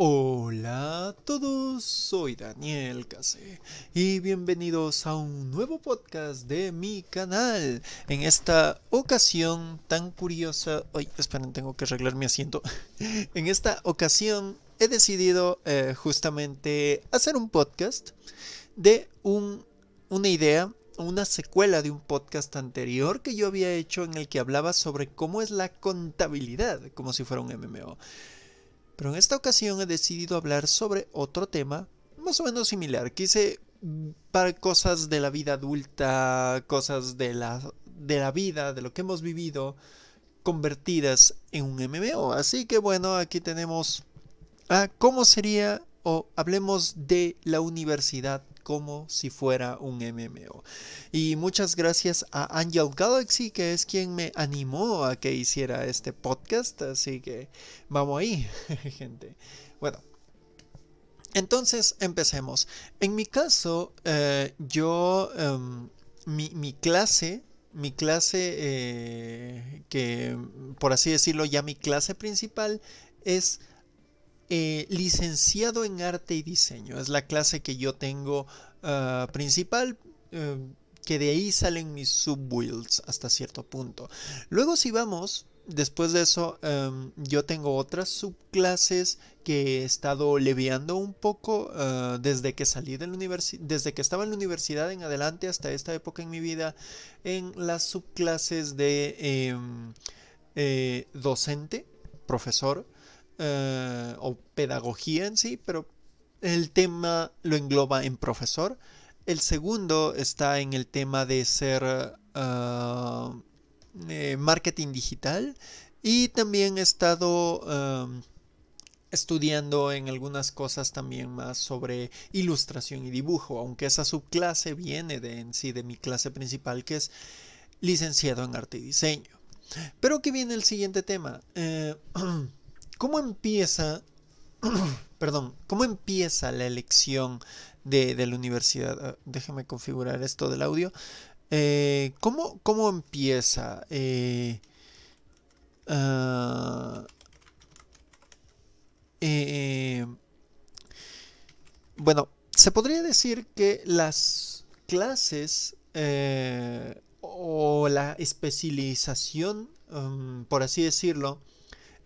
Hola a todos, soy Daniel Case y bienvenidos a un nuevo podcast de mi canal. En esta ocasión tan curiosa, ay, esperen, tengo que arreglar mi asiento. En esta ocasión he decidido eh, justamente hacer un podcast de un, una idea, una secuela de un podcast anterior que yo había hecho en el que hablaba sobre cómo es la contabilidad, como si fuera un MMO pero en esta ocasión he decidido hablar sobre otro tema más o menos similar. Quise mm, para cosas de la vida adulta, cosas de la, de la vida, de lo que hemos vivido, convertidas en un MMO. Así que bueno, aquí tenemos a cómo sería o hablemos de la universidad como si fuera un MMO. Y muchas gracias a Angel Galaxy, que es quien me animó a que hiciera este podcast. Así que vamos ahí, gente. Bueno. Entonces, empecemos. En mi caso, eh, yo, em, mi, clase mi clase, eh, que por así decirlo, ya mi clase principal es eh, licenciado en arte y diseño. Es la clase que yo tengo ah, principal. Eh, que de ahí salen mis subwills hasta cierto punto. Luego si vamos, después de eso em, yo tengo otras subclases que he estado leviando un poco ah, desde que salí de la universidad, desde que estaba en la universidad en adelante hasta esta época en mi vida en las subclases de em, eh, docente, profesor eh, o pedagogía en sí, pero el tema lo engloba en profesor. El segundo está en el tema de ser eh, eh, marketing digital. Y también he estado em, estudiando en algunas cosas también más sobre ilustración y dibujo, aunque esa subclase viene de en sí de mi clase principal que es licenciado en arte y diseño. Pero aquí viene el siguiente tema. ¿Cómo empieza, perdón, cómo empieza la elección de, la universidad? Ah, déjame configurar esto del audio. Eh, ¿cómo, empieza? Eh, ah, eh, bueno, se podría decir que las clases o la especialización, mm, por así decirlo,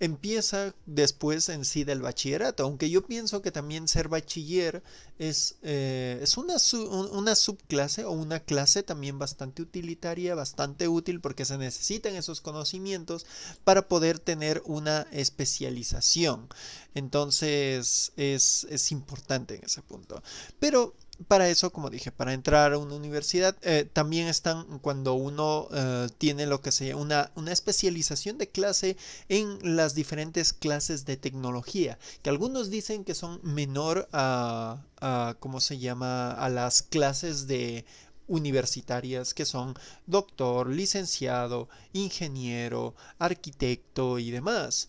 empieza después en sí del bachillerato, aunque yo pienso que también ser bachiller es, eh, es una, subclase o una clase también bastante utilitaria, bastante útil porque se necesitan esos conocimientos para poder tener una especialización. Entonces es, es importante en ese punto. Pero para eso, como dije, para entrar a una universidad, eh, también están cuando uno eh, tiene lo que sea una, una especialización de clase en las diferentes clases de tecnología, que algunos dicen que son menor a, a ¿cómo se llama?, a las clases de universitarias que son doctor, licenciado, ingeniero, arquitecto y demás.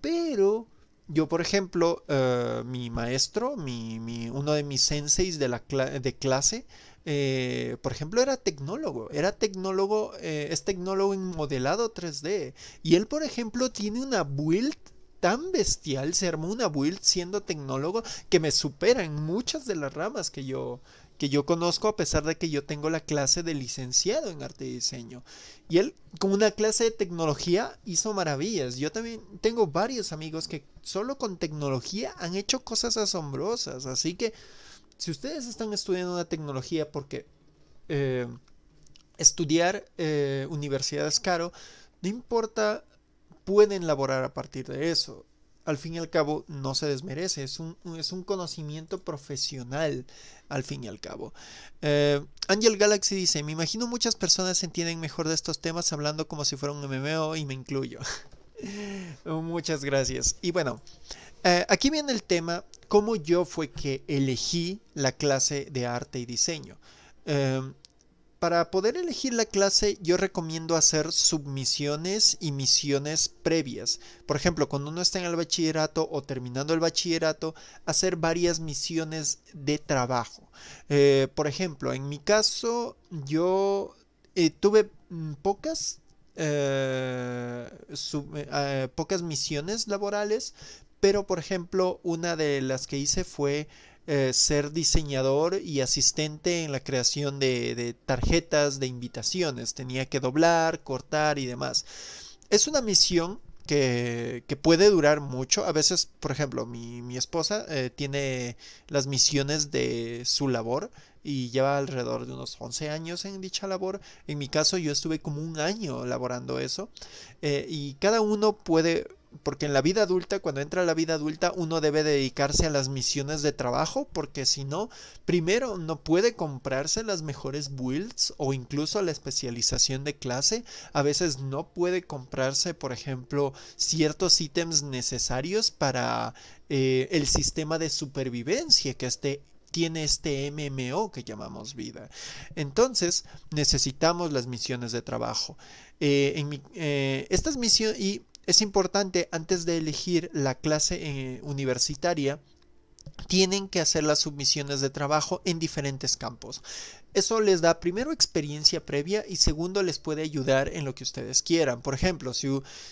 Pero yo, por ejemplo, eh, mi maestro, mi, uno de mis senseis de, la de clase, eh, por ejemplo, era tecnólogo, era tecnólogo, eh, es tecnólogo en modelado 3D. Y él, por ejemplo, tiene una build tan bestial, se armó una build siendo tecnólogo que me supera en muchas de las ramas que yo, que yo conozco a pesar de que yo tengo la clase de licenciado en arte y diseño. Y él con una clase de tecnología hizo maravillas. Yo también tengo varios amigos que solo con tecnología han hecho cosas asombrosas. Así que si ustedes están estudiando una tecnología porque eh, estudiar universidades eh, universidad es caro, no importa, pueden laborar a partir de eso al fin y al cabo no se desmerece, es un, conocimiento profesional al fin y al cabo. Eh, Angel Galaxy dice, me imagino muchas personas entienden mejor de estos temas hablando como si fuera un MMO y me incluyo. muchas gracias. Y bueno, eh, aquí viene el tema, cómo yo fue que elegí la clase de arte y diseño. Eh, para poder elegir la clase yo recomiendo hacer submisiones y misiones previas. Por ejemplo, cuando uno está en el bachillerato o terminando el bachillerato, hacer varias misiones de trabajo. Eh, por ejemplo, en mi caso yo eh, tuve mm, pocas, eh, pocas misiones laborales, pero por ejemplo una de las que hice fue eh, ser diseñador y asistente en la creación de, tarjetas de invitaciones. Tenía que doblar, cortar y demás. Es una misión que, puede durar mucho. A veces, por ejemplo, mi, esposa eh, tiene las misiones de su labor y lleva alrededor de unos 11 años en dicha labor. En mi caso, yo estuve como un año laborando eso. Eh, y cada uno puede porque en la vida adulta, cuando entra a la vida adulta, uno debe dedicarse a las misiones de trabajo, porque si no, primero no puede comprarse las mejores builds o incluso la especialización de clase, a veces no puede comprarse, por ejemplo, ciertos ítems necesarios para eh, el sistema de supervivencia que este, tiene este MMO que llamamos vida. Entonces, necesitamos las misiones de trabajo. Eh, eh, estas misiones, es importante antes de elegir la clase eh, universitaria tienen que hacer las submisiones de trabajo en diferentes campos. Eso les da primero experiencia previa y segundo les puede ayudar en lo que ustedes quieran. Por ejemplo, si,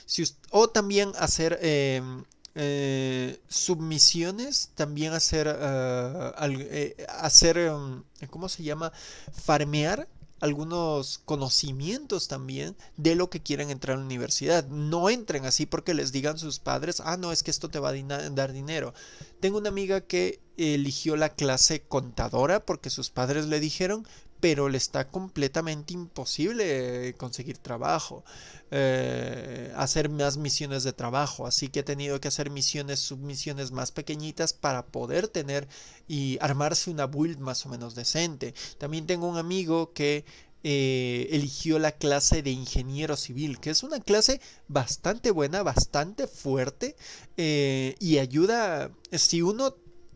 si o también hacer em, eh, submisiones, también hacer, ah, eh, hacer, em, ¿cómo se llama? Farmear algunos conocimientos también de lo que quieren entrar a la universidad. No entren así porque les digan sus padres, ah, no, es que esto te va a dar dinero. Tengo una amiga que eligió la clase contadora porque sus padres le dijeron, pero le está completamente imposible eh, conseguir trabajo, eh, hacer más misiones de trabajo, así que he tenido que hacer misiones, submisiones más pequeñitas para poder tener y armarse una build más o menos decente. También tengo un amigo que eh, eligió la clase de ingeniero civil, que es una clase bastante buena, bastante fuerte y ayuda, si uno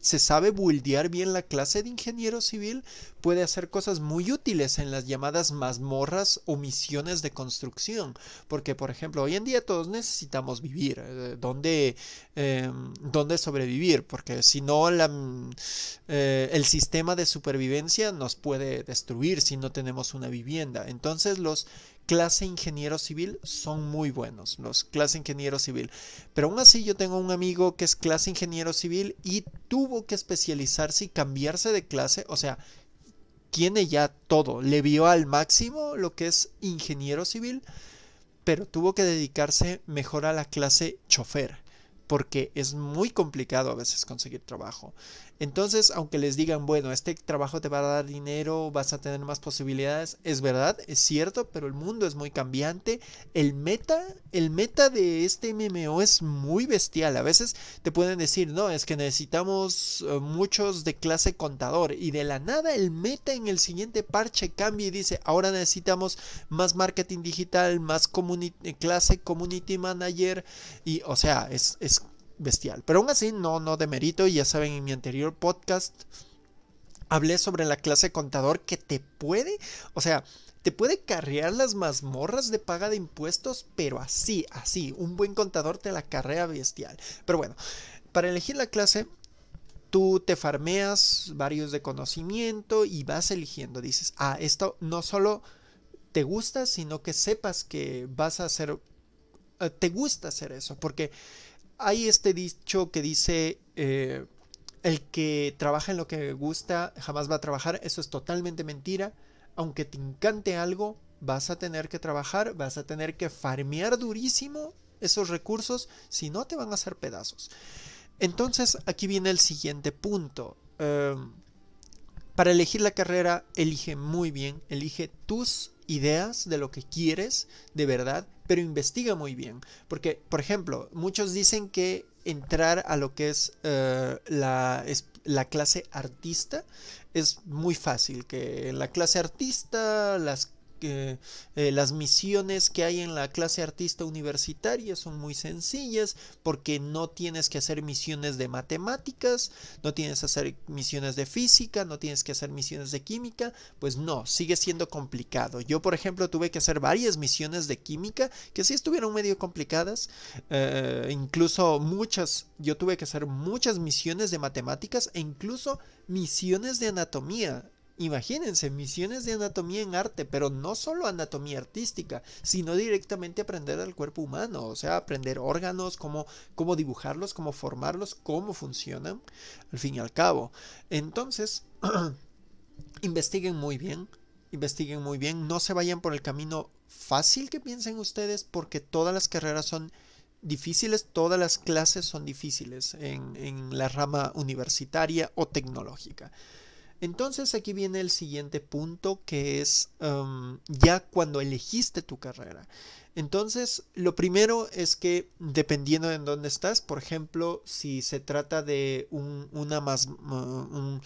se sabe buldear bien la clase de ingeniero civil, puede hacer cosas muy útiles en las llamadas mazmorras o misiones de construcción. Porque, por ejemplo, hoy en día todos necesitamos vivir, eh, donde em, sobrevivir, porque si no, la, mm, eh, el sistema de supervivencia nos puede destruir si no tenemos una vivienda. Entonces, los clase ingeniero civil son muy buenos, los clase ingeniero civil. Pero aún así yo tengo un amigo que es clase ingeniero civil y tuvo que especializarse y cambiarse de clase, o sea, tiene ya todo, le vio al máximo lo que es ingeniero civil, pero tuvo que dedicarse mejor a la clase chofer porque es muy complicado a veces conseguir trabajo. Entonces, aunque les digan, bueno, este trabajo te va a dar dinero, vas a tener más posibilidades, es verdad, es cierto, pero el mundo es muy cambiante. El meta, el meta de este MMO es muy bestial. A veces te pueden decir, no, es que necesitamos eh, muchos de clase contador y de la nada el meta en el siguiente parche cambia y dice, ahora necesitamos más marketing digital, más clase community manager y, o sea, es, es bestial. Pero aún así no, no demerito y ya saben en mi anterior podcast hablé sobre la clase contador que te puede, o sea, te puede carrear las mazmorras de paga de impuestos, pero así, así, un buen contador te la carrea bestial. Pero bueno, para elegir la clase tú te farmeas varios de conocimiento y vas eligiendo. Dices, ah, esto no solo te gusta, sino que sepas que vas a hacer, eh, te gusta hacer eso, porque hay este dicho que dice, eh, el que trabaja en lo que gusta jamás va a trabajar, eso es totalmente mentira. Aunque te encante algo, vas a tener que trabajar, vas a tener que farmear durísimo esos recursos, si no te van a hacer pedazos. Entonces aquí viene el siguiente punto. Em, para elegir la carrera, elige muy bien, elige tus ideas de lo que quieres de verdad pero investiga muy bien. Porque, por ejemplo, muchos dicen que entrar a lo que es, eh, la, la clase artista es muy fácil, que en la clase artista las eh, las misiones que hay en la clase artista universitaria son muy sencillas porque no tienes que hacer misiones de matemáticas, no tienes que hacer misiones de física, no tienes que hacer misiones de química, pues no, sigue siendo complicado. Yo, por ejemplo, tuve que hacer varias misiones de química que sí estuvieron medio complicadas, eh, incluso muchas, yo tuve que hacer muchas misiones de matemáticas e incluso misiones de anatomía Imagínense, misiones de anatomía en arte, pero no solo anatomía artística, sino directamente aprender al cuerpo humano, o sea, aprender órganos, cómo, cómo dibujarlos, cómo formarlos, cómo funcionan, al fin y al cabo. Entonces, investiguen muy bien, investiguen muy bien, no se vayan por el camino fácil que piensen ustedes, porque todas las carreras son difíciles, todas las clases son difíciles en la rama universitaria o tecnológica. Entonces aquí viene el siguiente punto que es um, ya cuando elegiste tu carrera. Entonces, lo primero es que dependiendo de en dónde estás, por ejemplo, si se trata de una, más, uh,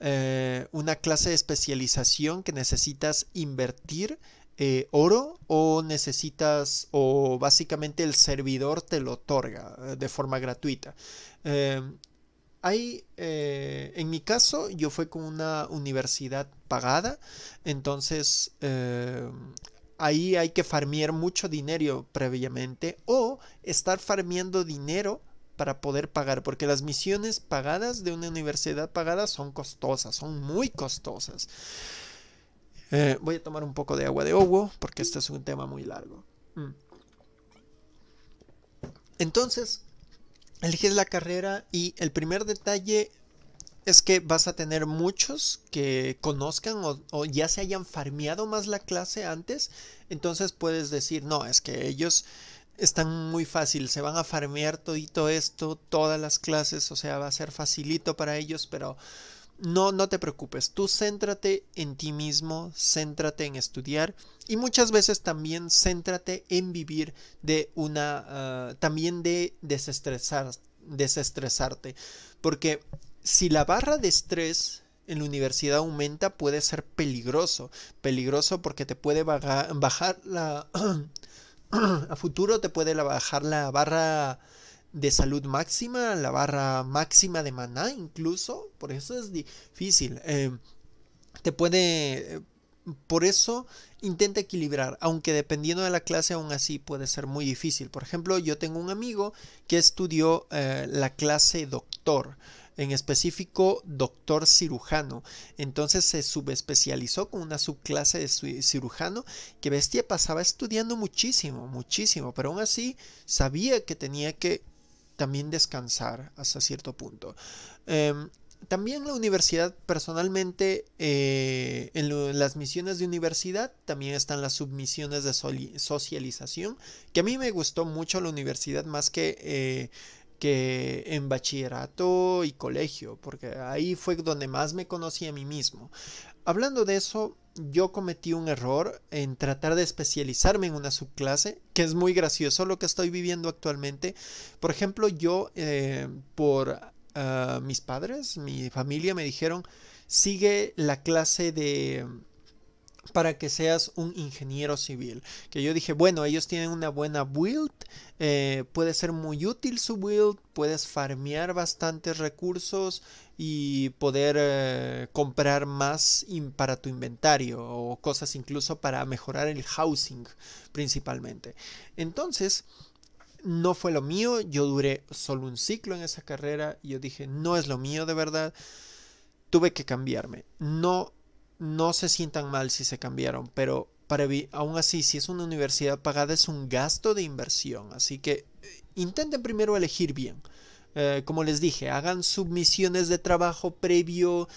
eh, una clase de especialización que necesitas invertir eh, oro o necesitas o básicamente el servidor te lo otorga eh, de forma gratuita. Ahí, eh, en mi caso, yo fue con una universidad pagada, entonces eh, ahí hay que farmear mucho dinero previamente o estar farmeando dinero para poder pagar, porque las misiones pagadas de una universidad pagada son costosas, son muy costosas. Eh, voy a tomar un poco de agua de ovo, porque este es un tema muy largo. Mm. Entonces, eliges la carrera y el primer detalle es que vas a tener muchos que conozcan o, ya se hayan farmeado más la clase antes, entonces puedes decir, no, es que ellos están muy fácil, se van a farmear todito esto, todas las clases, o sea, va a ser facilito para ellos, pero no, no te preocupes, tú céntrate en ti mismo, céntrate en estudiar y muchas veces también céntrate en vivir de una, ah, también de desestresar, desestresarte, porque si la barra de estrés en la universidad aumenta puede ser peligroso, peligroso porque te puede bajar la, a futuro te puede bajar la barra de salud máxima, la barra máxima de maná incluso, por eso es difícil. Eh, te puede... Por eso intenta equilibrar, aunque dependiendo de la clase aún así puede ser muy difícil. Por ejemplo, yo tengo un amigo que estudió eh, la clase doctor en específico doctor cirujano. Entonces se subespecializó con una subclase de cirujano que bestia pasaba estudiando muchísimo, muchísimo, pero aún así sabía que tenía que también descansar hasta cierto punto. Em, también la universidad, personalmente, eh, en, las misiones de universidad también están las submisiones de socialización, que a mí me gustó mucho la universidad más que, eh, que en bachillerato y colegio, porque ahí fue donde más me conocí a mí mismo. Hablando de eso, yo cometí un error en tratar de especializarme en una subclase, que es muy gracioso lo que estoy viviendo actualmente. Por ejemplo, yo eh, por ah, mis padres, mi familia me dijeron, sigue la clase de para que seas un ingeniero civil. Que yo dije, bueno, ellos tienen una buena build, eh, puede ser muy útil su build, puedes farmear bastantes recursos, y poder eh, comprar más para tu inventario o cosas incluso para mejorar el housing principalmente. Entonces, no fue lo mío, yo duré solo un ciclo en esa carrera, yo dije, no es lo mío de verdad, tuve que cambiarme. No, no se sientan mal si se cambiaron, pero para aún así, si es una universidad pagada, es un gasto de inversión, así que eh, intenten primero elegir bien. Eh, como les dije, hagan submisiones de trabajo previo,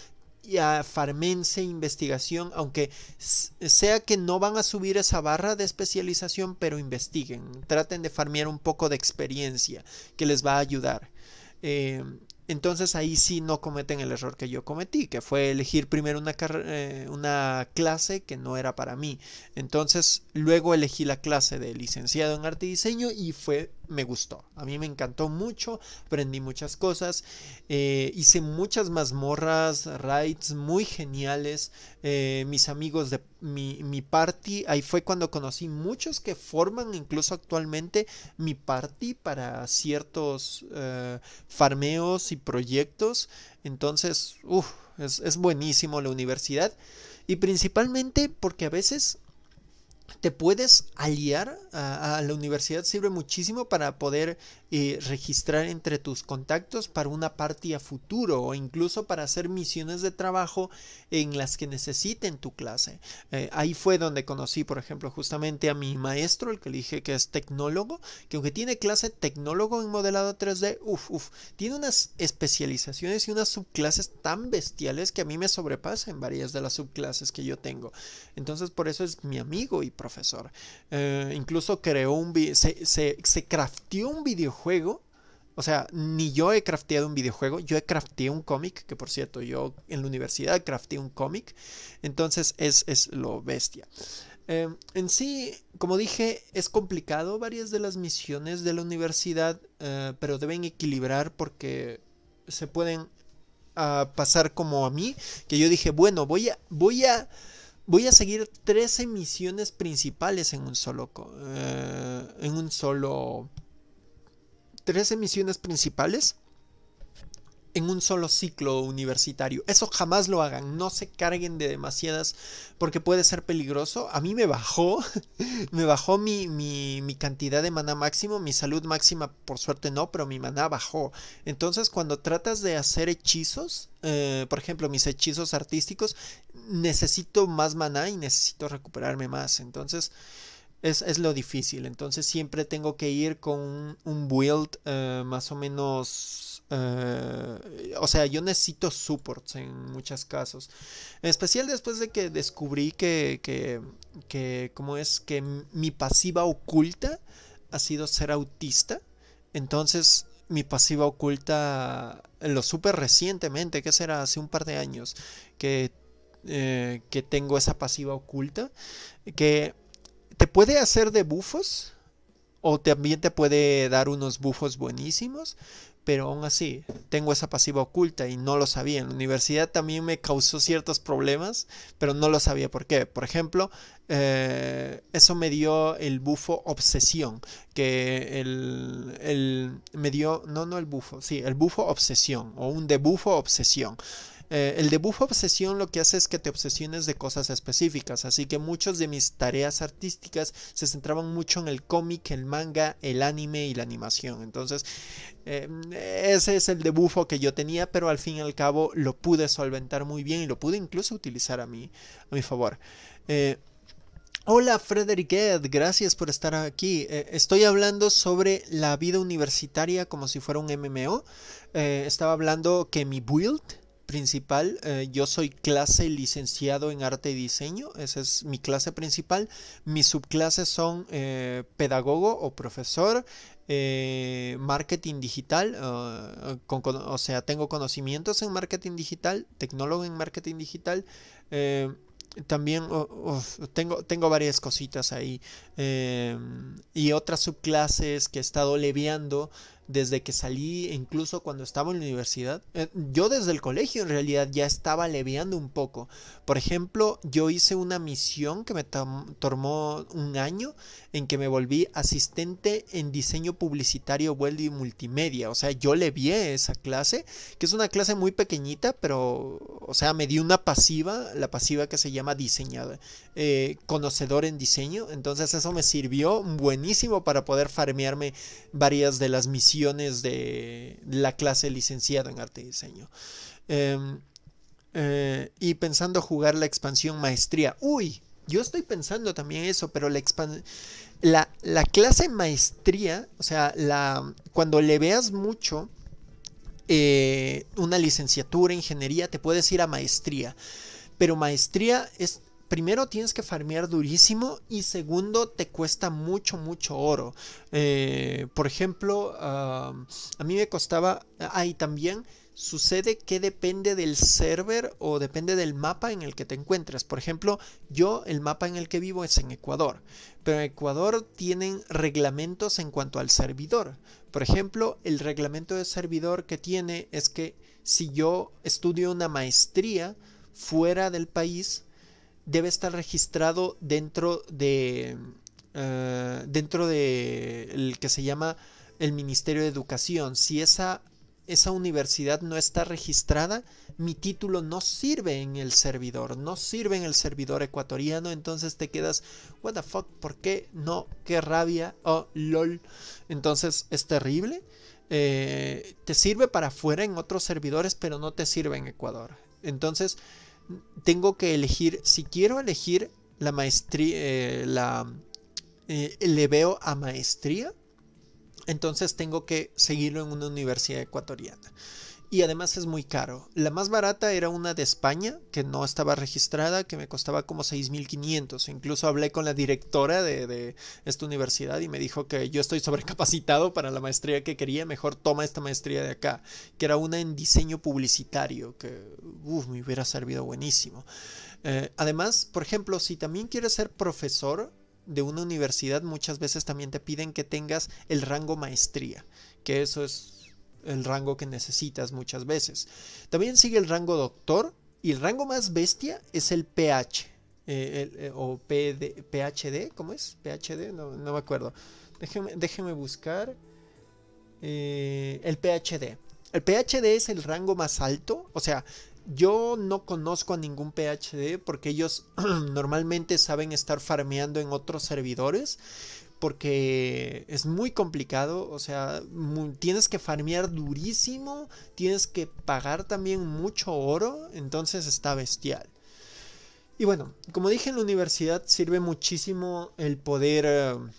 a farmense investigación, aunque sea que no van a subir esa barra de especialización, pero investiguen, traten de farmear un poco de experiencia que les va a ayudar. Eh, entonces ahí sí no cometen el error que yo cometí, que fue elegir primero una, eh, una clase que no era para mí. Entonces luego elegí la clase de licenciado en arte y diseño y fue me gustó. A mí me encantó mucho, aprendí muchas cosas, eh, hice muchas mazmorras, raids muy geniales. Eh, mis amigos de mi, party, ahí fue cuando conocí muchos que forman incluso actualmente mi party para ciertos eh, farmeos y proyectos. Entonces, es, es buenísimo la universidad. Y principalmente porque a veces te puedes aliar a, la universidad, sirve muchísimo para poder eh, registrar entre tus contactos para una parte a futuro o incluso para hacer misiones de trabajo en las que necesiten tu clase. Eh, ahí fue donde conocí, por ejemplo, justamente a mi maestro, el que le dije que es tecnólogo, que aunque tiene clase tecnólogo en modelado 3D, uf, uf, tiene unas especializaciones y unas subclases tan bestiales que a mí me sobrepasan varias de las subclases que yo tengo. Entonces, por eso es mi amigo y profesor. Eh, incluso creó un se, se, crafteó un videojuego. O sea, ni yo he crafteado un videojuego, yo he crafteado un cómic, que por cierto, yo en la universidad crafteé un cómic. Entonces es, lo bestia. Em, en sí, como dije, es complicado varias de las misiones de la universidad, eh, pero deben equilibrar porque se pueden ah, pasar como a mí, que yo dije, bueno, voy a, voy a voy a seguir tres emisiones principales en un solo. Eh, en un solo. Tres emisiones principales en un solo ciclo universitario. Eso jamás lo hagan, no se carguen de demasiadas porque puede ser peligroso. A mí me bajó, me bajó mi, cantidad de maná máximo, mi salud máxima por suerte no, pero mi maná bajó. Entonces cuando tratas de hacer hechizos, eh, por ejemplo mis hechizos artísticos, necesito más maná y necesito recuperarme más. Entonces... Es, lo difícil. Entonces siempre tengo que ir con un, build eh, más o menos eh, o sea, yo necesito supports en muchos casos. En especial después de que descubrí que, que, es? Que mi pasiva oculta ha sido ser autista. Entonces, mi pasiva oculta lo supe recientemente, que será hace un par de años, que, eh, que tengo esa pasiva oculta, que te puede hacer de bufos o también te puede dar unos bufos buenísimos, pero aún así tengo esa pasiva oculta y no lo sabía. En la universidad también me causó ciertos problemas, pero no lo sabía por qué. Por ejemplo, eh, eso me dio el bufo obsesión, que el, el, me dio, no, no el bufo, sí, el bufo obsesión o un debufo obsesión. Eh, el dibujo obsesión lo que hace es que te obsesiones de cosas específicas, así que muchas de mis tareas artísticas se centraban mucho en el cómic, el manga, el anime y la animación. Entonces, em, ese es el debufo que yo tenía, pero al fin y al cabo lo pude solventar muy bien y lo pude incluso utilizar a mi, a mi favor. Eh, hola Frederick Ed, gracias por estar aquí. Eh, estoy hablando sobre la vida universitaria como si fuera un MMO. estaba hablando que mi build principal. Eh, yo soy clase licenciado en arte y diseño, esa es mi clase principal. Mis subclases son eh, pedagogo o profesor, eh, marketing digital, o sea, tengo conocimientos en marketing digital, tecnólogo en marketing digital. también tengo, tengo varias cositas ahí y otras subclases que he estado leviando desde que salí, incluso cuando estaba en la universidad. Eh, yo desde el colegio en realidad ya estaba leviando un poco. Por ejemplo, yo hice una misión que me tomó un año en que me volví asistente en diseño publicitario web y multimedia. O sea, yo levié esa clase, que es una clase muy pequeñita, pero, o sea, me di una pasiva, la pasiva que se llama diseñada, eh, conocedor en diseño. Entonces eso me sirvió buenísimo para poder farmearme varias de las misiones de la clase licenciada en arte y diseño. Em, eh, y pensando jugar la expansión maestría. Uy, yo estoy pensando también eso, pero la La, clase maestría, o sea, la, cuando le veas mucho eh, una licenciatura, ingeniería, te puedes ir a maestría. Pero maestría es primero tienes que farmear durísimo y segundo te cuesta mucho, mucho oro. Eh, por ejemplo, a mí me costaba, ahí también sucede que depende del server o depende del mapa en el que te encuentres. Por ejemplo, yo el mapa en el que vivo es en Ecuador, pero en Ecuador tienen reglamentos en cuanto al servidor. Por ejemplo, el reglamento de servidor que tiene es que si yo estudio una maestría fuera del país, debe estar registrado dentro de eh, dentro de el que se llama el Ministerio de Educación. Si esa esa universidad no está registrada, mi título no sirve en el servidor, no sirve en el servidor ecuatoriano, entonces te quedas, what the fuck, ¿por qué? No, qué rabia, oh, lol. Entonces es terrible. Eh, te sirve para afuera en otros servidores, pero no te sirve en Ecuador. Entonces, tengo que elegir, si quiero elegir la maestría, eh, la, eh, le veo a maestría, entonces tengo que seguirlo en una universidad ecuatoriana y además es muy caro. La más barata era una de España, que no estaba registrada, que me costaba como 6.500. Incluso hablé con la directora de, esta universidad y me dijo que yo estoy sobrecapacitado para la maestría que quería, mejor toma esta maestría de acá, que era una en diseño publicitario, que me hubiera servido buenísimo. Eh, además, por ejemplo, si también quieres ser profesor, de una universidad muchas veces también te piden que tengas el rango maestría, que eso es el rango que necesitas muchas veces. También sigue el rango doctor y el rango más bestia es el pH. Eh, eh, o PHD, ¿cómo es? PHD, no, me acuerdo. Déjeme, buscar eh, el PHD. El PHD es el rango más alto, o sea, yo no conozco a ningún PHD porque ellos normalmente saben estar farmeando en otros servidores porque es muy complicado, o sea, tienes que farmear durísimo, tienes que pagar también mucho oro, entonces está bestial. Y bueno, como dije en la universidad sirve muchísimo el poder em,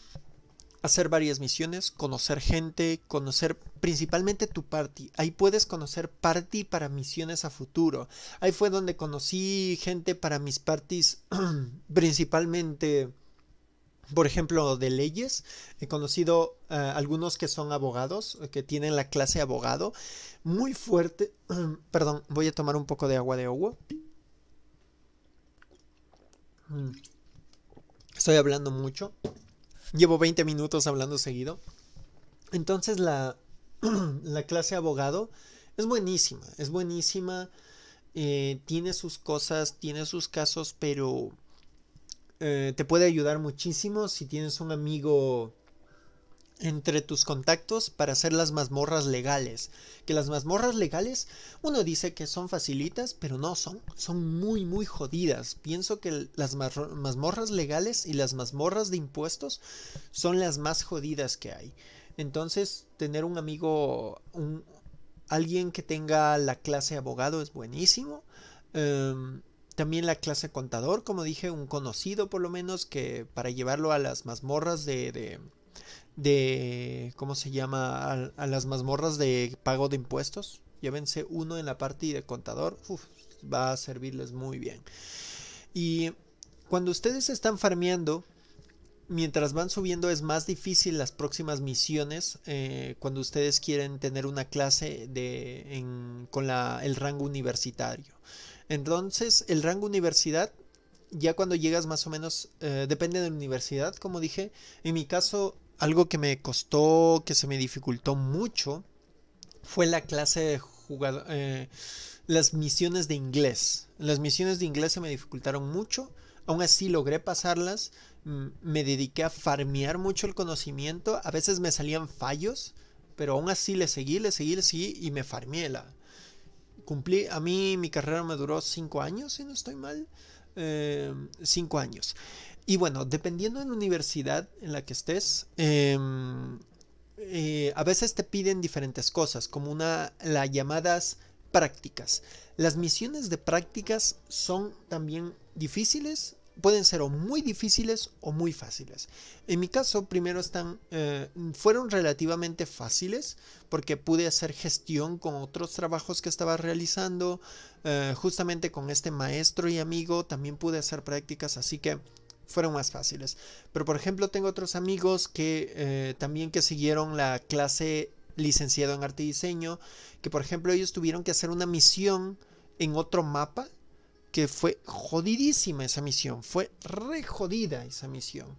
hacer varias misiones, conocer gente, conocer principalmente tu party. Ahí puedes conocer party para misiones a futuro. Ahí fue donde conocí gente para mis parties principalmente por ejemplo, de leyes. He conocido eh, algunos que son abogados, eh, que tienen la clase abogado muy fuerte. Perdón, voy a tomar un poco de agua de agua. Mm. Estoy hablando mucho. Llevo 20 minutos hablando seguido. Entonces la, la clase abogado es buenísima, es buenísima. Eh, tiene sus cosas, tiene sus casos, pero eh, te puede ayudar muchísimo si tienes un amigo entre tus contactos para hacer las mazmorras legales. Que las mazmorras legales, uno dice que son facilitas, pero no son. Son muy, muy jodidas. Pienso que las mazmorras legales y las mazmorras de impuestos son las más jodidas que hay. Entonces, tener un amigo, un, alguien que tenga la clase abogado es buenísimo. Em, también la clase contador, como dije, un conocido por lo menos que para llevarlo a las mazmorras de, ¿cómo se llama? A, las mazmorras de pago de impuestos. Llévense uno en la parte de contador. va a servirles muy bien. Y cuando ustedes están farmeando, mientras van subiendo es más difícil las próximas misiones. Eh, cuando ustedes quieren tener una clase de, con la, el rango universitario. Entonces, el rango universidad, ya cuando llegas más o menos, eh, depende de la universidad, como dije. En mi caso, algo que me costó, que se me dificultó mucho, fue la clase de jugador, eh, las misiones de inglés. Las misiones de inglés se me dificultaron mucho. Aún así logré pasarlas. Me dediqué a farmear mucho el conocimiento. A veces me salían fallos. Pero aún así le seguí, le seguí, le seguí y me farmeé la, Cumplí, a mí mi carrera me duró cinco años, si no estoy mal. Eh, cinco años. Y bueno, dependiendo de la universidad en la que estés, em, eh, a veces te piden diferentes cosas, como una, las llamadas prácticas. Las misiones de prácticas son también difíciles, pueden ser o muy difíciles o muy fáciles. En mi caso, primero están, eh, fueron relativamente fáciles porque pude hacer gestión con otros trabajos que estaba realizando, eh, justamente con este maestro y amigo también pude hacer prácticas, así que fueron más fáciles. Pero por ejemplo, tengo otros amigos que eh, también que siguieron la clase licenciado en arte y diseño, que por ejemplo ellos tuvieron que hacer una misión en otro mapa que fue jodidísima esa misión, fue re jodida esa misión.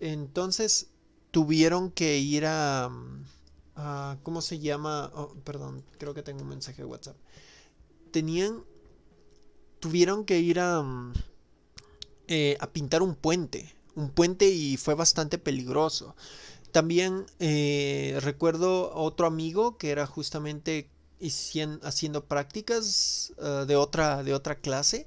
Entonces tuvieron que ir a... a ¿Cómo se llama? Oh, perdón, creo que tengo un mensaje de WhatsApp. Tenían... Tuvieron que ir a... Eh, a pintar un puente. Un puente y fue bastante peligroso. También eh, recuerdo a otro amigo que era justamente y haciendo prácticas eh, de, otra, de otra clase,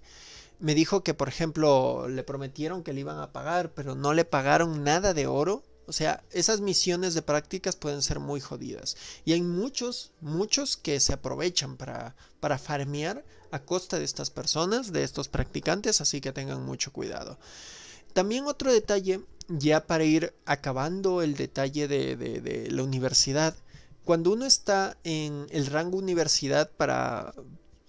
me dijo que, por ejemplo, le prometieron que le iban a pagar, pero no le pagaron nada de oro. O sea, esas misiones de prácticas pueden ser muy jodidas. Y hay muchos, muchos que se aprovechan para, para farmear a costa de estas personas, de estos practicantes, así que tengan mucho cuidado. También otro detalle, ya para ir acabando el detalle de, de la universidad, cuando uno está en el rango universidad para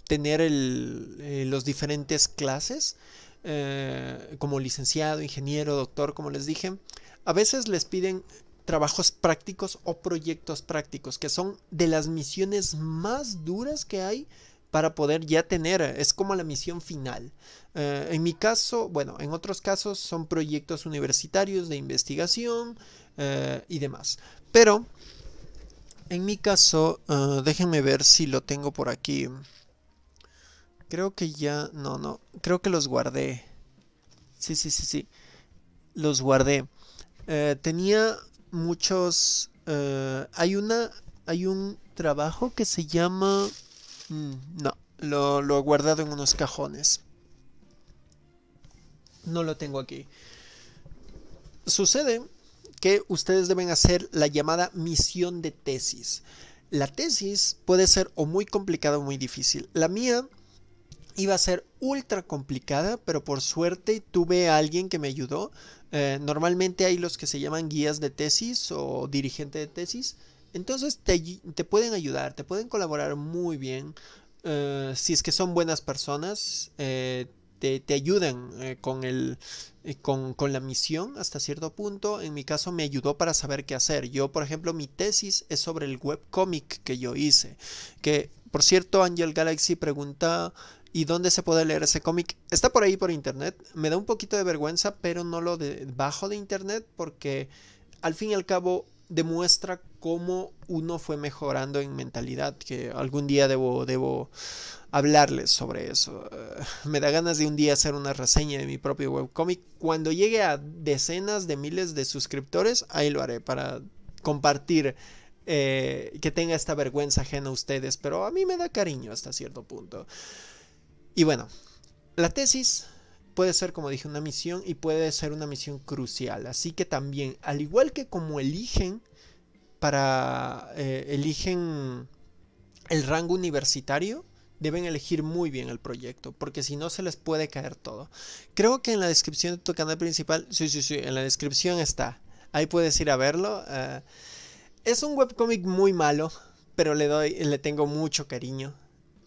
tener el, eh, los diferentes clases, eh, como licenciado, ingeniero, doctor, como les dije, a veces les piden trabajos prácticos o proyectos prácticos, que son de las misiones más duras que hay para poder ya tener, es como la misión final. Eh, en mi caso, bueno, en otros casos son proyectos universitarios de investigación y demás. Pero en mi caso, ah, déjenme ver si lo tengo por aquí. Creo que ya... No, no. Creo que los guardé. Sí, sí, sí, sí. Los guardé. Eh, tenía muchos... Eh, hay una... Hay un trabajo que se llama... Mm, no, lo, lo he guardado en unos cajones. No lo tengo aquí. Sucede que ustedes deben hacer la llamada misión de tesis. La tesis puede ser o muy complicada o muy difícil. La mía iba a ser ultra complicada, pero por suerte tuve a alguien que me ayudó. Eh, normalmente hay los que se llaman guías de tesis o dirigente de tesis. Entonces te, te pueden ayudar, te pueden colaborar muy bien. Eh, si es que son buenas personas, eh, te, te ayudan eh, eh, con, con, la misión hasta cierto punto. En mi caso me ayudó para saber qué hacer. Yo, por ejemplo, mi tesis es sobre el webcomic que yo hice. Que, por cierto, Angel Galaxy pregunta... ¿Y dónde se puede leer ese cómic? Está por ahí por internet. Me da un poquito de vergüenza, pero no lo de, bajo de internet porque al fin y al cabo demuestra cómo uno fue mejorando en mentalidad, que algún día debo, debo hablarles sobre eso. Eh, me da ganas de un día hacer una reseña de mi propio webcomic. Cuando llegue a decenas de miles de suscriptores, ahí lo haré para compartir. Eh, que tenga esta vergüenza ajena a ustedes, pero a mí me da cariño hasta cierto punto. Y bueno, la tesis puede ser, como dije, una misión y puede ser una misión crucial. Así que también, al igual que como eligen para eh, eligen el rango universitario, deben elegir muy bien el proyecto, porque si no se les puede caer todo. Creo que en la descripción de tu canal principal, sí, sí, sí, en la descripción está. Ahí puedes ir a verlo. Eh, es un webcomic muy malo, pero le doy, le tengo mucho cariño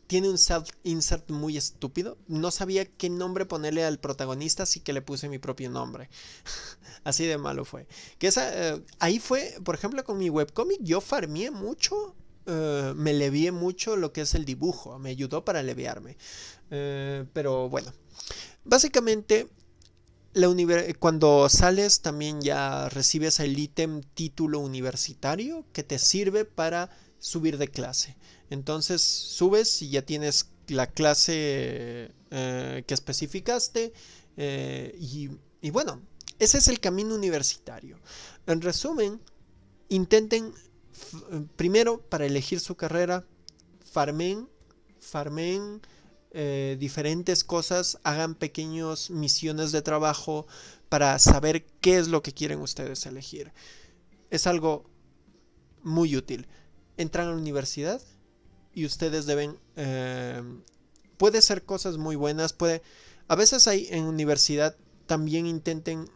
tiene un self insert muy estúpido. No sabía qué nombre ponerle al protagonista, así que le puse mi propio nombre. así de malo fue. Que eh, ahí fue, por ejemplo, con mi webcomic, yo farmeé mucho. Eh, me levié mucho lo que es el dibujo, me ayudó para leviarme. Eh, pero bueno, básicamente la cuando sales también ya recibes el ítem título universitario que te sirve para subir de clase. Entonces subes y ya tienes la clase eh, que especificaste eh, y, bueno, ese es el camino universitario. En resumen, intenten primero para elegir su carrera, farmen, farmen eh, diferentes cosas, hagan pequeñas misiones de trabajo para saber qué es lo que quieren ustedes elegir. Es algo muy útil entran a la universidad y ustedes deben... Eh, puede ser cosas muy buenas, puede... A veces hay en universidad también intenten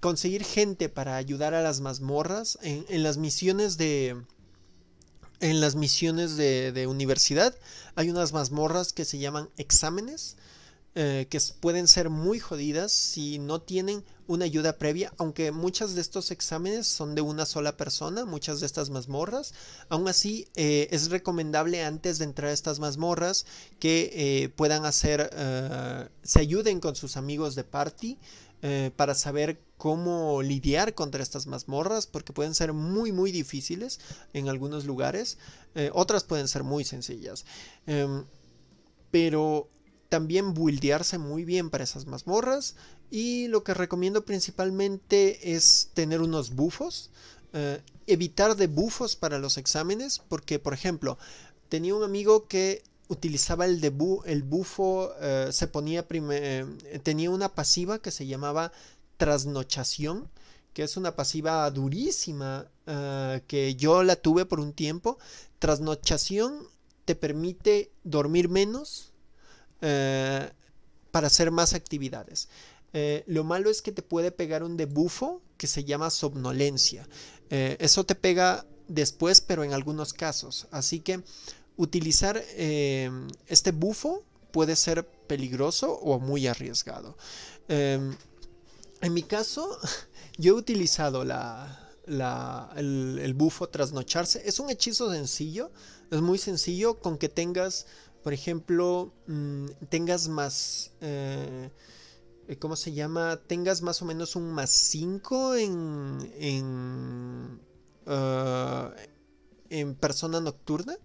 conseguir gente para ayudar a las mazmorras en, las misiones de en las misiones de, universidad hay unas mazmorras que se llaman exámenes eh, que pueden ser muy jodidas si no tienen una ayuda previa, aunque muchas de estos exámenes son de una sola persona, muchas de estas mazmorras, aún así eh, es recomendable antes de entrar a estas mazmorras que eh, puedan hacer, eh, se ayuden con sus amigos de party para saber cómo lidiar contra estas mazmorras, porque pueden ser muy, muy difíciles en algunos lugares, otras pueden ser muy sencillas. Em, pero también buildearse muy bien para esas mazmorras. Y lo que recomiendo principalmente es tener unos bufos. Eh, evitar de bufos para los exámenes. Porque, por ejemplo, tenía un amigo que utilizaba el, el bufo. Eh, se ponía eh, tenía una pasiva que se llamaba trasnochación. Que es una pasiva durísima. que yo la tuve por un tiempo. Trasnochación te permite dormir menos eh, para hacer más actividades. Eh, lo malo es que te puede pegar un debufo que se llama somnolencia. Eh, eso te pega después, pero en algunos casos. Así que utilizar este bufo puede ser peligroso o muy arriesgado. en mi caso, yo he utilizado el, el bufo trasnocharse. Es un hechizo sencillo, es muy sencillo con que tengas por ejemplo, mm, tengas más... Eh, eh, ¿Cómo se llama? Tengas más o menos un más 5 en... Ah, en, persona nocturna.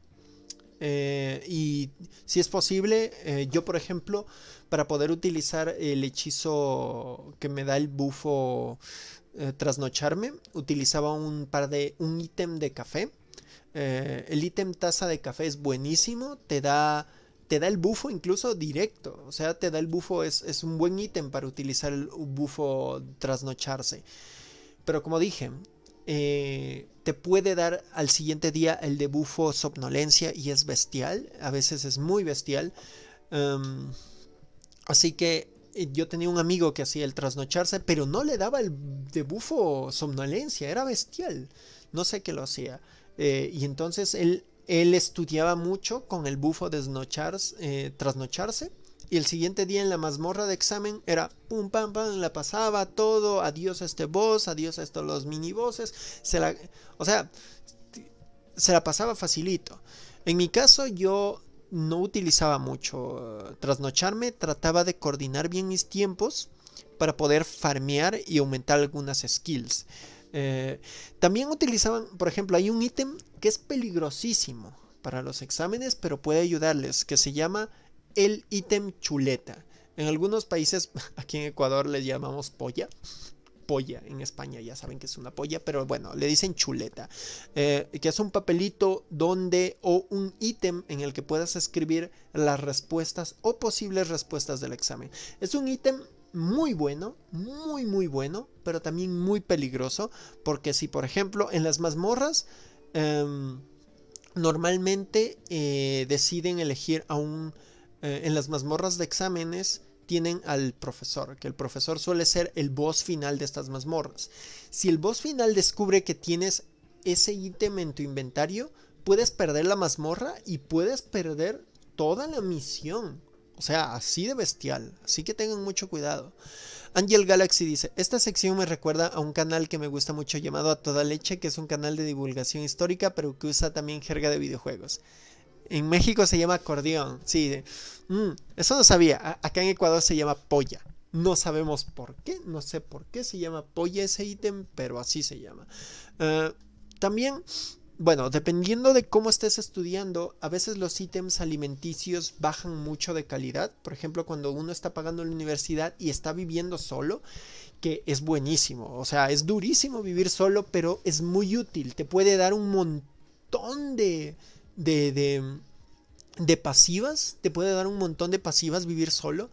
Eh, y si es posible, yo por ejemplo, para poder utilizar el hechizo que me da el bufo trasnocharme, utilizaba un par de, un ítem de café eh, el ítem taza de café es buenísimo, te da, te da el bufo incluso directo, o sea, te da el bufo, es, un buen ítem para utilizar el bufo trasnocharse. Pero como dije, eh, te puede dar al siguiente día el de bufo somnolencia y es bestial, a veces es muy bestial. Em, así que eh, yo tenía un amigo que hacía el trasnocharse, pero no le daba el de somnolencia, era bestial. No sé qué lo hacía. Eh, y entonces él, él estudiaba mucho con el bufo de eh, trasnocharse. Y el siguiente día en la mazmorra de examen era pum pam pam, la pasaba todo, adiós a este boss, adiós a estos los mini voces, o sea, se la pasaba facilito. En mi caso yo no utilizaba mucho. Eh, trasnocharme trataba de coordinar bien mis tiempos para poder farmear y aumentar algunas skills. Eh, también utilizaban, por ejemplo, hay un ítem que es peligrosísimo para los exámenes, pero puede ayudarles, que se llama el ítem chuleta. En algunos países, aquí en Ecuador les llamamos polla. Polla, en España ya saben que es una polla, pero bueno, le dicen chuleta, eh, que es un papelito donde o un ítem en el que puedas escribir las respuestas o posibles respuestas del examen. Es un ítem muy bueno, muy muy bueno, pero también muy peligroso, porque si por ejemplo en las mazmorras em, normalmente eh, deciden elegir a un... Eh, en las mazmorras de exámenes tienen al profesor, que el profesor suele ser el boss final de estas mazmorras. Si el boss final descubre que tienes ese ítem en tu inventario, puedes perder la mazmorra y puedes perder toda la misión. O sea, así de bestial. Así que tengan mucho cuidado. Angel Galaxy dice, esta sección me recuerda a un canal que me gusta mucho llamado A Toda Leche, que es un canal de divulgación histórica, pero que usa también jerga de videojuegos. En México se llama acordeón, sí. Mm, eso no sabía. acá en Ecuador se llama polla. No sabemos por qué, no sé por qué se llama polla ese ítem, pero así se llama. Eh, también bueno, dependiendo de cómo estés estudiando, a veces los ítems alimenticios bajan mucho de calidad. Por ejemplo, cuando uno está pagando la universidad y está viviendo solo, que es buenísimo. O sea, es durísimo vivir solo, pero es muy útil. Te puede dar un montón de, de, de, pasivas. Te puede dar un montón de pasivas vivir solo,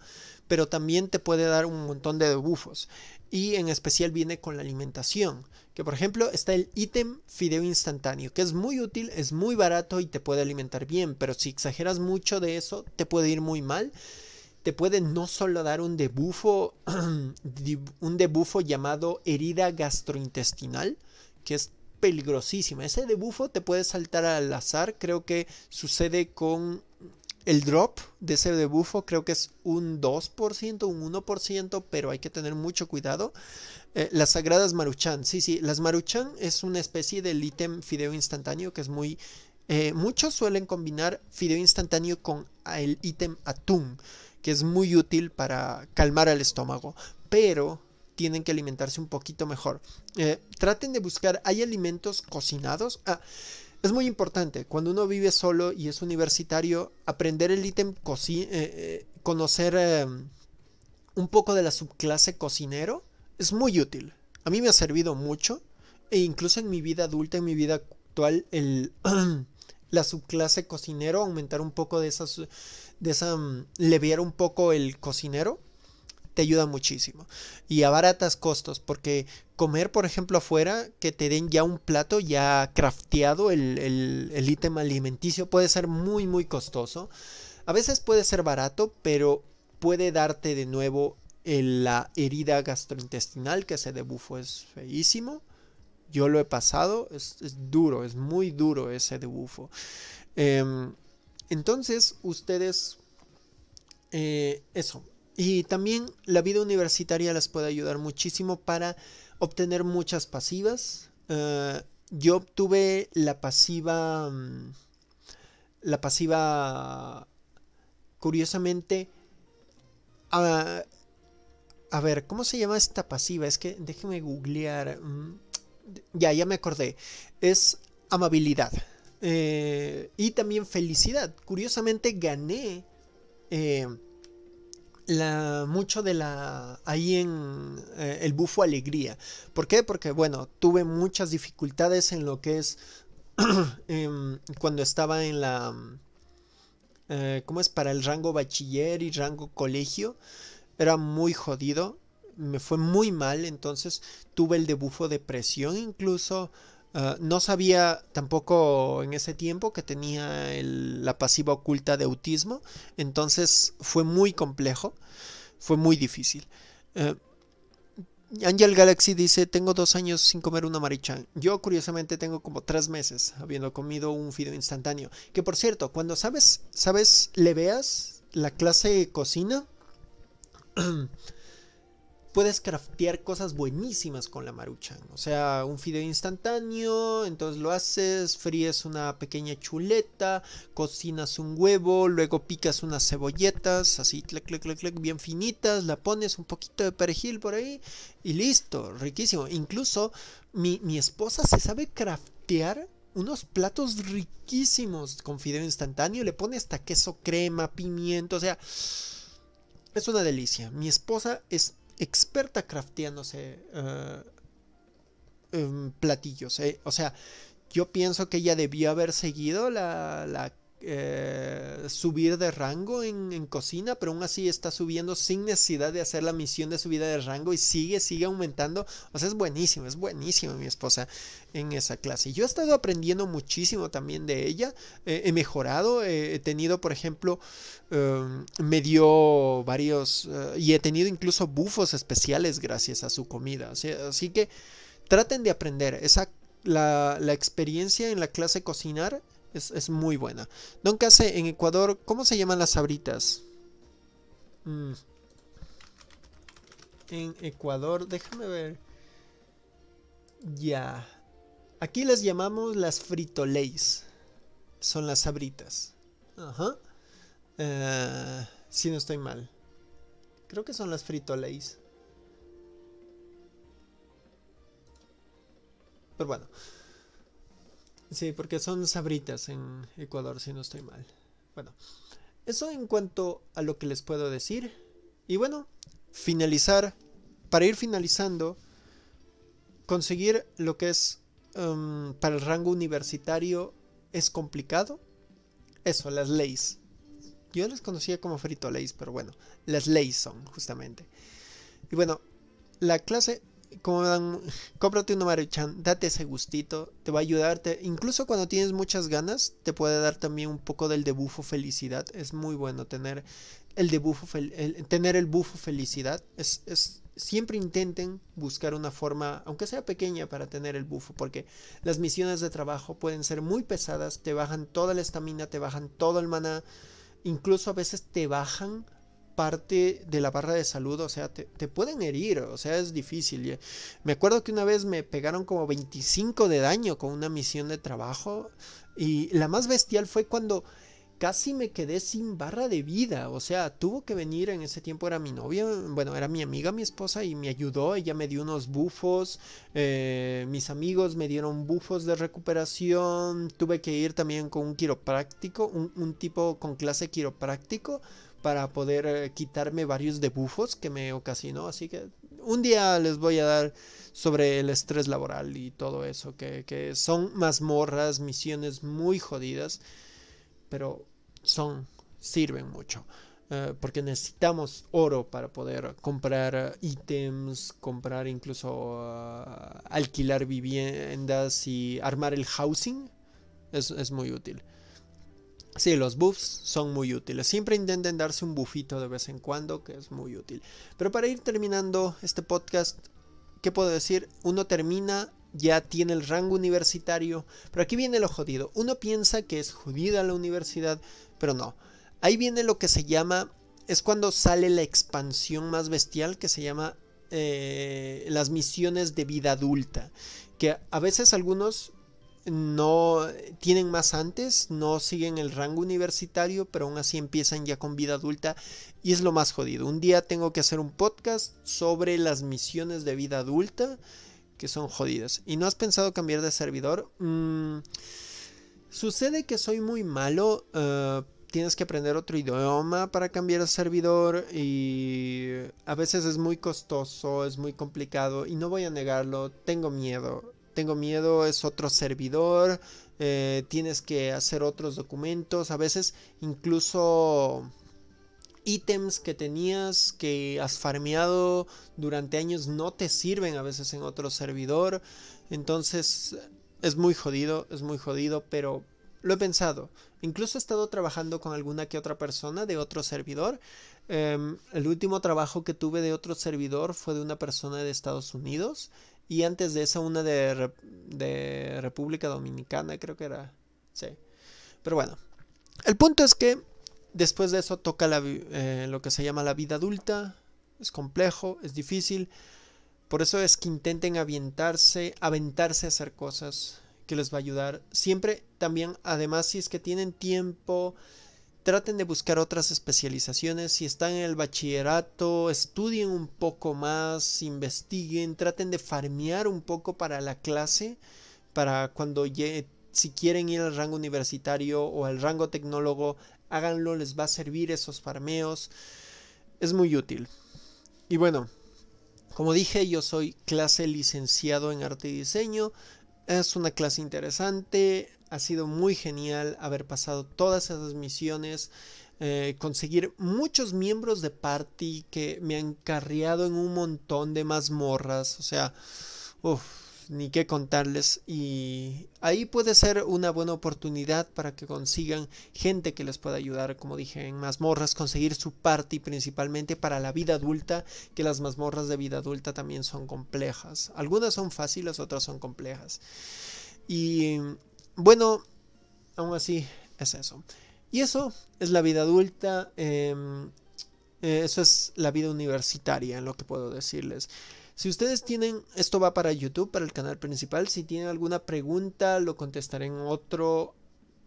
pero también te puede dar un montón de debufos y en especial viene con la alimentación, que por ejemplo está el ítem fideo instantáneo, que es muy útil, es muy barato y te puede alimentar bien, pero si exageras mucho de eso te puede ir muy mal. Te puede no solo dar un debufo, un debufo llamado herida gastrointestinal, que es peligrosísima. Ese debufo te puede saltar al azar, creo que sucede con el drop de ese debufo creo que es un 2%, un 1%, pero hay que tener mucho cuidado. Eh, las sagradas maruchan, sí, sí, las maruchan es una especie del ítem fideo instantáneo que es muy... Eh, muchos suelen combinar fideo instantáneo con el ítem atún, que es muy útil para calmar al estómago, pero tienen que alimentarse un poquito mejor. Eh, traten de buscar, hay alimentos cocinados. Ah, es muy importante, cuando uno vive solo y es universitario, aprender el ítem eh, eh, conocer em, un poco de la subclase cocinero, es muy útil. A mí me ha servido mucho, e incluso en mi vida adulta, en mi vida actual, el, la subclase cocinero, aumentar un poco de esa, de esa, mm, leviar un poco el cocinero, te ayuda muchísimo y a baratas costos porque comer, por ejemplo, afuera, que te den ya un plato ya crafteado, el, el, ítem alimenticio puede ser muy, muy costoso. A veces puede ser barato, pero puede darte de nuevo eh, la herida gastrointestinal, que ese debufo es feísimo. Yo lo he pasado, es, duro, es muy duro ese debufo. Em, entonces, ustedes, eh, eso, y también la vida universitaria las puede ayudar muchísimo para obtener muchas pasivas. Eh, yo obtuve la pasiva... Mm, la pasiva... Curiosamente... Ah, a ver, ¿cómo se llama esta pasiva? Es que déjeme googlear. Mm, ya, ya me acordé. Es amabilidad. Eh, y también felicidad. Curiosamente gané eh, la, mucho de la ahí en eh, el bufo alegría. ¿Por qué? Porque bueno, tuve muchas dificultades en lo que es em, cuando estaba en la eh, ¿cómo es? para el rango bachiller y rango colegio. Era muy jodido, me fue muy mal, entonces tuve el debufo depresión incluso Ah, no sabía tampoco en ese tiempo que tenía la pasiva oculta de autismo, entonces fue muy complejo, fue muy difícil. Eh, Angel Galaxy dice, tengo dos años sin comer una marichan. Yo curiosamente tengo como tres meses habiendo comido un fideo instantáneo. Que por cierto, cuando sabes, sabes, le veas la clase de cocina, puedes craftear cosas buenísimas con la maruchan. O sea, un fideo instantáneo, entonces lo haces, fríes una pequeña chuleta, cocinas un huevo, luego picas unas cebolletas, así, clac, clac, clac, clac, bien finitas, la pones un poquito de perejil por ahí y listo, riquísimo. Incluso mi, mi esposa se sabe craftear unos platos riquísimos con fideo instantáneo, le pone hasta queso crema, pimiento, o sea, es una delicia. Mi esposa es experta crafteándose eh, platillos. Eh. O sea, yo pienso que ella debió haber seguido la eh, subir de rango en, cocina, pero aún así está subiendo sin necesidad de hacer la misión de subida de rango y sigue, sigue aumentando. O sea, es buenísimo, es buenísimo mi esposa en esa clase. Yo he estado aprendiendo muchísimo también de ella, eh, he mejorado, eh, he tenido, por ejemplo, em, me dio varios y he tenido incluso bufos especiales gracias a su comida. Así, que traten de aprender. Esa, la, la experiencia en la clase cocinar es, muy buena. Don en Ecuador, ¿cómo se llaman las sabritas? Mm. En Ecuador, déjame ver. Ya. Aquí las llamamos las fritoleis. Son las sabritas. Ajá. Eh, si no estoy mal. Creo que son las fritoleis. Pero bueno. Sí, porque son sabritas en Ecuador, si no estoy mal. Bueno, eso en cuanto a lo que les puedo decir. Y bueno, finalizar, para ir finalizando, conseguir lo que es em, para el rango universitario es complicado. Eso, las leyes. Yo las conocía como frito leyes, pero bueno, las leyes son justamente. Y bueno, la clase dan, cómprate una Chan, date ese gustito, te va a ayudarte. Incluso cuando tienes muchas ganas, te puede dar también un poco del debufo felicidad. Es muy bueno tener el debufo, tener el bufo felicidad. es, siempre intenten buscar una forma, aunque sea pequeña, para tener el bufo, porque las misiones de trabajo pueden ser muy pesadas, te bajan toda la estamina, te bajan todo el maná, incluso a veces te bajan parte de la barra de salud, o sea, te, pueden herir, o sea, es difícil. Eh, me acuerdo que una vez me pegaron como 25 de daño con una misión de trabajo y la más bestial fue cuando casi me quedé sin barra de vida, o sea, tuvo que venir, en ese tiempo era mi novia, bueno, era mi amiga, mi esposa, y me ayudó, ella me dio unos bufos, eh, mis amigos me dieron bufos de recuperación, tuve que ir también con un quiropráctico, un, un tipo con clase quiropráctico, para poder eh, quitarme varios debufos que me ocasionó. Así que un día les voy a dar sobre el estrés laboral y todo eso, que, que son mazmorras, misiones muy jodidas, pero son, sirven mucho. Eh, porque necesitamos oro para poder comprar eh, ítems, comprar incluso ah, alquilar viviendas y armar el housing. es muy útil. Sí, los buffs son muy útiles. Siempre intenten darse un buffito de vez en cuando, que es muy útil. Pero para ir terminando este podcast, ¿qué puedo decir? Uno termina, ya tiene el rango universitario, pero aquí viene lo jodido. Uno piensa que es jodida la universidad, pero no. Ahí viene lo que se llama, es cuando sale la expansión más bestial que se llama eh, las misiones de vida adulta. Que a veces algunos no tienen más antes, no siguen el rango universitario, pero aún así empiezan ya con vida adulta y es lo más jodido. Un día tengo que hacer un podcast sobre las misiones de vida adulta que son jodidas. ¿Y no has pensado cambiar de servidor? Mm, sucede que soy muy malo. Eh, tienes que aprender otro idioma para cambiar de servidor y a veces es muy costoso, es muy complicado y no voy a negarlo, tengo miedo tengo miedo, es otro servidor, eh, tienes que hacer otros documentos, a veces incluso ítems que tenías que has farmeado durante años no te sirven a veces en otro servidor, entonces es muy jodido, es muy jodido, pero lo he pensado. Incluso he estado trabajando con alguna que otra persona de otro servidor. Em, el último trabajo que tuve de otro servidor fue de una persona de Estados Unidos y antes de eso una de, República Dominicana, creo que era. Sí. Pero bueno, el punto es que después de eso toca eh, lo que se llama la vida adulta. Es complejo, es difícil. Por eso es que intenten aventarse, aventarse a hacer cosas que les va a ayudar. Siempre también, además, si es que tienen tiempo, traten de buscar otras especializaciones. Si están en el bachillerato, estudien un poco más, investiguen, traten de farmear un poco para la clase, para cuando si quieren ir al rango universitario o al rango tecnólogo, háganlo, les va a servir esos farmeos. Es muy útil. Y bueno, como dije, yo soy clase licenciado en arte y diseño. Es una clase interesante, ha sido muy genial haber pasado todas esas misiones, eh, conseguir muchos miembros de party que me han carriado en un montón de mazmorras, o sea, uff, ni qué contarles y ahí puede ser una buena oportunidad para que consigan gente que les pueda ayudar, como dije, en mazmorras, conseguir su party principalmente para la vida adulta, que las mazmorras de vida adulta también son complejas. Algunas son fáciles, otras son complejas. Y bueno, aún así es eso. Y eso es la vida adulta, em, eh, eso es la vida universitaria, en lo que puedo decirles. Si ustedes tienen, esto va para YouTube, para el canal principal, si tienen alguna pregunta, lo contestaré en otro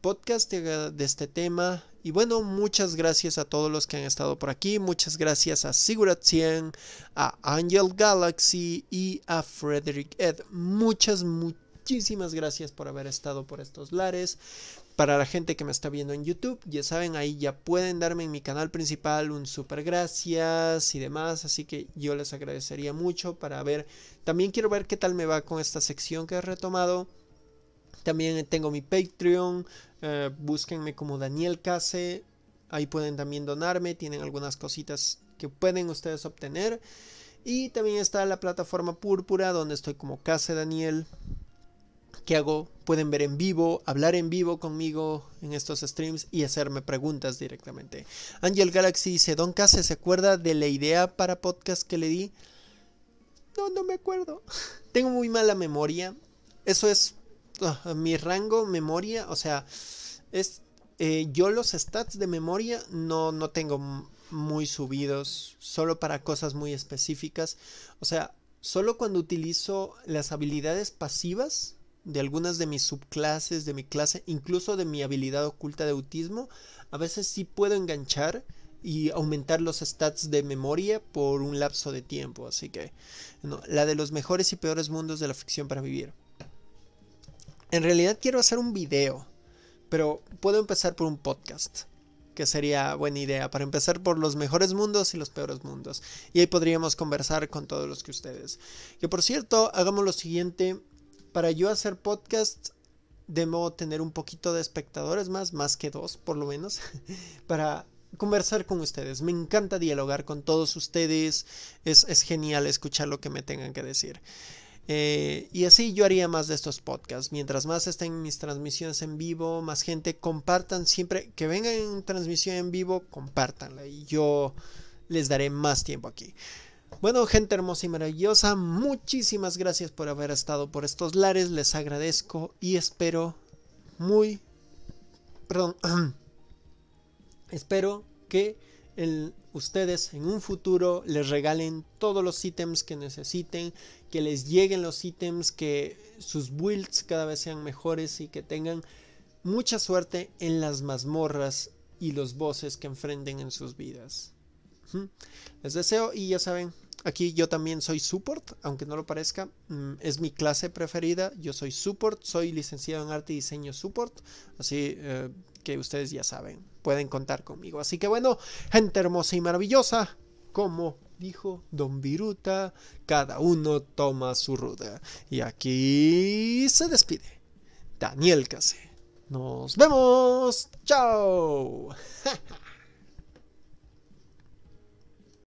podcast de, este tema. Y bueno, muchas gracias a todos los que han estado por aquí. Muchas gracias a Sigurat 100, a Angel Galaxy y a Frederick Ed. Muchas, muchas Muchísimas gracias por haber estado por estos lares. Para la gente que me está viendo en YouTube, ya saben, ahí ya pueden darme en mi canal principal un super gracias y demás. Así que yo les agradecería mucho para ver. También quiero ver qué tal me va con esta sección que he retomado. También tengo mi Patreon. Eh, búsquenme como Daniel Case. Ahí pueden también donarme. Tienen algunas cositas que pueden ustedes obtener. Y también está la plataforma Púrpura, donde estoy como Case Daniel que hago, pueden ver en vivo, hablar en vivo conmigo en estos streams y hacerme preguntas directamente. Angel Galaxy dice, Don Case, ¿se acuerda de la idea para podcast que le di? No, no me acuerdo. Tengo muy mala memoria. Eso es ah, mi rango memoria, o sea, es eh, yo los stats de memoria no, no tengo muy subidos, solo para cosas muy específicas. O sea, solo cuando utilizo las habilidades pasivas de algunas de mis subclases, de mi clase, incluso de mi habilidad oculta de autismo, a veces sí puedo enganchar y aumentar los stats de memoria por un lapso de tiempo. Así que, la de los mejores y peores mundos de la ficción para vivir. En realidad quiero hacer un video, pero puedo empezar por un podcast, que sería buena idea, para empezar por los mejores mundos y los peores mundos. Y ahí podríamos conversar con todos los que ustedes. Que por cierto, hagamos lo siguiente, para yo hacer podcasts debo tener un poquito de espectadores más, más que dos por lo menos, para conversar con ustedes. Me encanta dialogar con todos ustedes. Es, genial escuchar lo que me tengan que decir. Eh, y así yo haría más de estos podcasts. Mientras más estén mis transmisiones en vivo, más gente compartan. Siempre que vengan en transmisión en vivo, compartanla Y yo les daré más tiempo aquí. Bueno, gente hermosa y maravillosa, muchísimas gracias por haber estado por estos lares. Les agradezco y espero muy... Perdón. espero que ustedes en un futuro les regalen todos los ítems que necesiten, que les lleguen los ítems, que sus builds cada vez sean mejores y que tengan mucha suerte en las mazmorras y los bosses que enfrenten en sus vidas. Les deseo y ya saben, Aquí yo también soy support, aunque no lo parezca, mm, es mi clase preferida. Yo soy support, soy licenciado en arte y diseño support, así eh, que ustedes ya saben, pueden contar conmigo. Así que bueno, gente hermosa y maravillosa, como dijo Don Viruta, cada uno toma su ruda. Y aquí se despide Daniel Case. Nos vemos. Chao.